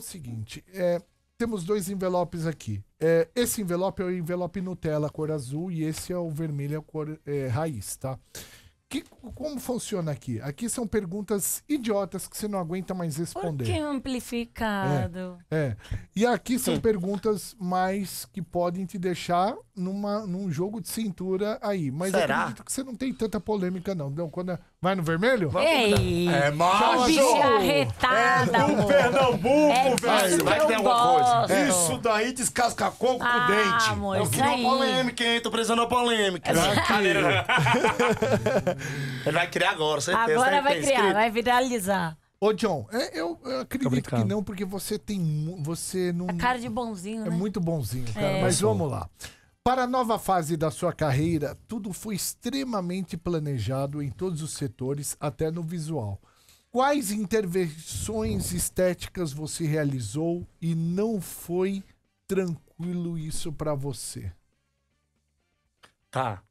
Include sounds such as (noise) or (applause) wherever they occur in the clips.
o seguinte: é, temos dois envelopes aqui. É, esse envelope é o envelope Nutella, cor azul, e esse é o vermelho, é a cor é, raiz, tá? Que, como funciona aqui? Aqui são perguntas idiotas que você não aguenta mais responder. Por que amplificado? É. é. E aqui são perguntas mais que podem te deixar numa, num jogo de cintura aí. Mas Será? acredito que você não tem tanta polêmica, não. Então, quando é... Vai no vermelho? Ei, é macho! Bicha é do é Pernambuco, é velho! Vai alguma coisa. É. Isso daí descasca coco ah, com dente. Amor, eu é queria polêmica, hein? Tô precisando de polêmica. É. (laughs) Ele vai criar agora, certeza. Agora né, vai criar, escrito. vai viralizar. Ô, John, é, eu, eu acredito que não, porque você tem. Você não. A cara de bonzinho, é né? É muito bonzinho, cara. É. Mas vamos lá. Para a nova fase da sua carreira, tudo foi extremamente planejado em todos os setores, até no visual. Quais intervenções estéticas você realizou e não foi tranquilo isso para você? Tá.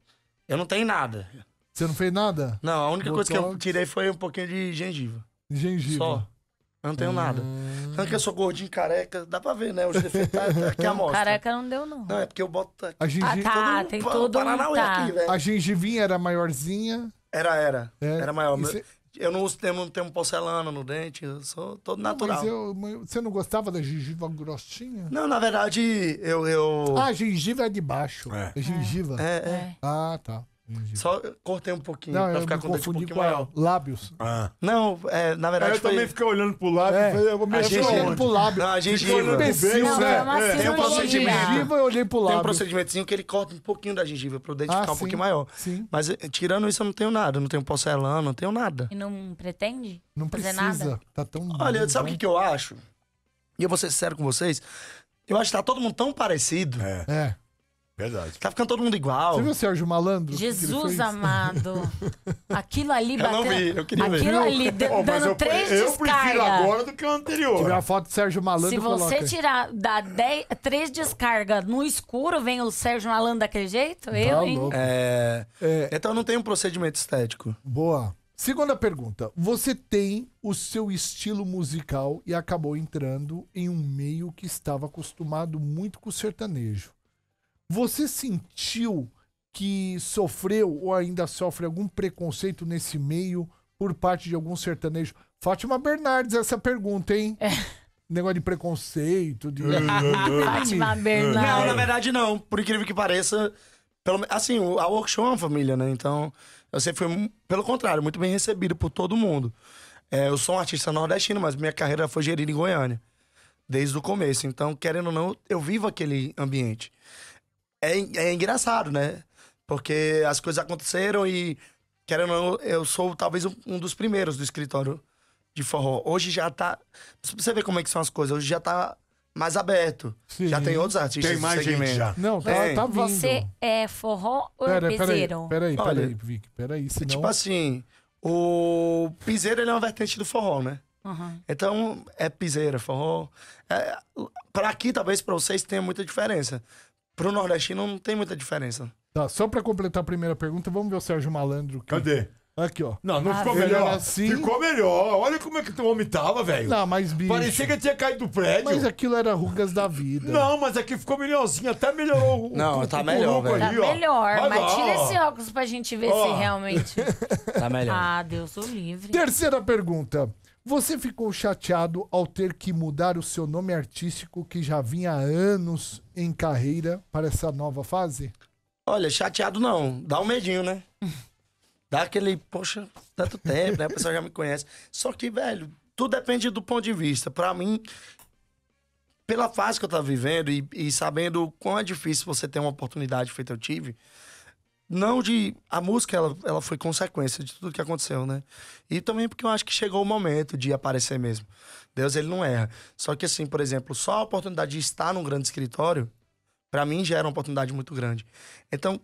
Eu não tenho nada. Você não fez nada? Não, a única Botox. coisa que eu tirei foi um pouquinho de gengiva. Gengiva. Só. Eu não tenho hum... nada. Ah. Tanto que eu sou gordinho, careca, dá pra ver, né? O defeitos tá, tá aqui a mostra. Careca não deu, não. Não, é porque eu boto aqui. A gengiva... Ah, tá, todo, tem todo um, tá. aqui, A gengivinha era maiorzinha? Era, era. É. Era maior. Cê... Eu não uso, eu tenho porcelana no dente, eu sou todo natural. mas eu, você não gostava da gengiva grossinha? Não, na verdade, eu... eu... Ah, a gengiva é de baixo. É. A é gengiva. É, é, é. Ah, tá. Entendi. Só cortei um pouquinho não, pra ficar com o dente um pouquinho com maior. Lábios. Ah. Não, é, na verdade. eu foi... também fiquei olhando pro lábio. É. Falei, eu me a olhando pro lábio. Não, a gengiva. imbecil, não, né? Não, é. é. Tem um procedimento. eu olhei pro lábio. Tem um procedimentozinho que ele corta um pouquinho da gengiva pro dente ah, ficar sim, um pouquinho maior. Sim. Mas eh, tirando isso, eu não tenho nada. Eu não tenho porcelana, não tenho nada. E não pretende? Não fazer precisa. Nada? Tá tão. Olha, bom, sabe o que, que eu acho? E eu vou ser sincero com vocês. Eu acho que tá todo mundo tão parecido. É. é. Verdade. Tá ficando todo mundo igual. Você viu o Sérgio Malandro? Jesus amado. (laughs) Aquilo ali batendo. Eu não vi, eu queria Aquilo ver. ali de, oh, dando eu, três eu, eu prefiro agora do que o anterior. Tirar a foto do Sérgio Malandro. Se você coloca. tirar da dez, três descargas no escuro, vem o Sérgio Malandro daquele jeito? Tá eu, hein? É... É... Então não tem um procedimento estético. Boa. Segunda pergunta. Você tem o seu estilo musical e acabou entrando em um meio que estava acostumado muito com o sertanejo. Você sentiu que sofreu ou ainda sofre algum preconceito nesse meio por parte de algum sertanejo? Fátima Bernardes, essa pergunta, hein? É. Negócio de preconceito, de. (laughs) Fátima Bernardes. Não, na verdade não. Por incrível que pareça, pelo, assim, a Workshop é uma família, né? Então, eu sempre fui, pelo contrário, muito bem recebido por todo mundo. É, eu sou um artista nordestino, mas minha carreira foi gerida em Goiânia, desde o começo. Então, querendo ou não, eu vivo aquele ambiente é, é engraçado, né? Porque as coisas aconteceram e, querendo ou não, eu sou talvez um dos primeiros do escritório de forró. Hoje já tá. Pra você ver como é que são as coisas, hoje já tá mais aberto. Sim. Já tem outros artistas. Tem mais gente já. Não, tá, tá vindo. Você é forró ou pera, é piseiro? Peraí, peraí, peraí, Olha, Vic, peraí, senão... Tipo assim, o piseiro ele é uma vertente do forró, né? Uhum. Então, é piseira, é forró. É, pra aqui, talvez, pra vocês tenha muita diferença pro nordestino não tem muita diferença. Tá, só pra completar a primeira pergunta, vamos ver o Sérgio Malandro. Que... Cadê? Aqui, ó. Não, não ah, ficou melhor. Assim... Ficou melhor. Olha como é que o homem tava, velho. Não, mas bicho. Parecia que tinha caído do prédio. Mas aquilo era rugas da vida. Não, mas aqui ficou melhorzinho. Até melhorou. não, o, tá, o, melhor, velho. tá melhor, melhor. mas tira esse óculos pra gente ver ó. se realmente. tá melhor. Ah, Deus o livre. Terceira pergunta. Você ficou chateado ao ter que mudar o seu nome artístico que já vinha há anos em carreira para essa nova fase? Olha, chateado não. Dá um medinho, né? (laughs) Dá aquele, poxa, tanto tempo, né? A pessoa já me conhece. Só que, velho, tudo depende do ponto de vista. Para mim, pela fase que eu tava vivendo e, e sabendo quão é difícil você ter uma oportunidade feita eu tive, não de. A música, ela, ela foi consequência de tudo que aconteceu, né? E também porque eu acho que chegou o momento de aparecer mesmo. Deus, ele não erra. Só que, assim, por exemplo, só a oportunidade de estar num grande escritório, para mim já era uma oportunidade muito grande. Então,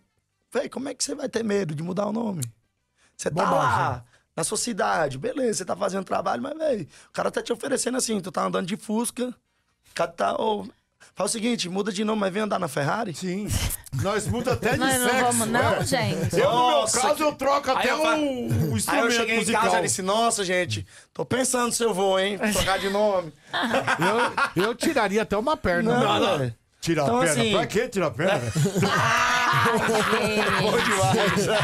velho, como é que você vai ter medo de mudar o nome? Você tá lá, na sua cidade, beleza, você tá fazendo trabalho, mas, velho, o cara tá te oferecendo assim, tu tá andando de Fusca, o tá, Oh, Fala o seguinte, muda de nome, mas vem andar na Ferrari? Sim. Nós muda até de sexo. não vamos, não, gente. Eu, no meu caso, que- eu troco até eu o, Aí eu instrumento cheguei em musical. casa e disse, nossa, gente, tô pensando se eu vou, hein? Trocar de nome. Eu, eu tiraria até uma perna. Não, né, não. Tirar Então, a perna. assim- Pra que tirar a perna? (laughs) Ah, Bom demais. (laughs) (laughs)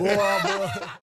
Boa, boa.